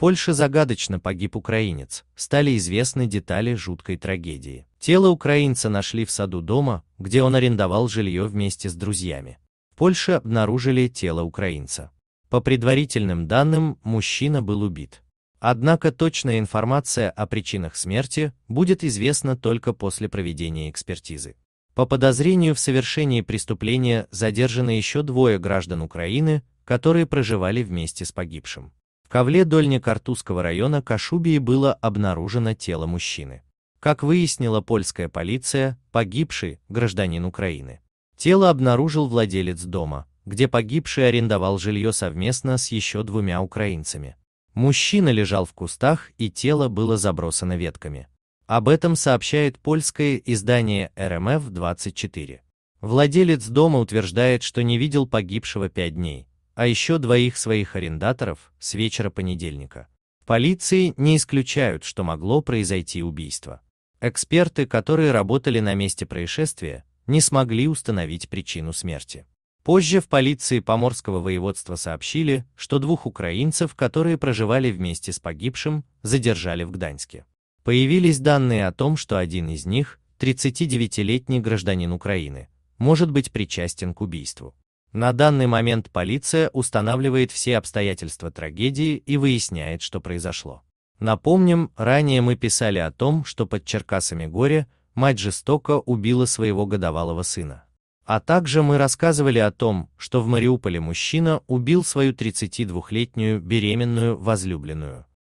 Польше загадочно погиб украинец, стали известны детали жуткой трагедии. Тело украинца нашли в саду дома, где он арендовал жилье вместе с друзьями. В Польше обнаружили тело украинца. По предварительным данным, мужчина был убит. Однако точная информация о причинах смерти будет известна только после проведения экспертизы. По подозрению в совершении преступления задержаны еще двое граждан Украины, которые проживали вместе с погибшим. Кавле Дольня Картузского района Кашубии было обнаружено тело мужчины. Как выяснила польская полиция, погибший – гражданин Украины. Тело обнаружил владелец дома, где погибший арендовал жилье совместно с еще двумя украинцами. Мужчина лежал в кустах и тело было забросано ветками. Об этом сообщает польское издание РМФ-24. Эм владелец дома утверждает, что не видел погибшего пять дней, а еще двоих своих арендаторов с вечера понедельника. Полиции не исключают, что могло произойти убийство. Эксперты, которые работали на месте происшествия, не смогли установить причину смерти. Позже в полиции Поморского воеводства сообщили, что двух украинцев, которые проживали вместе с погибшим, задержали в Гданьске. Появились данные о том, что один из них, 39-летний гражданин Украины, может быть причастен к убийству. На данный момент полиция устанавливает все обстоятельства трагедии и выясняет, что произошло. Напомним, ранее мы писали о том, что под Черкасами горе мать жестоко убила своего годовалого сына. А также мы рассказывали о том, что в Мариуполе мужчина убил свою 32-летнюю беременную возлюбленную.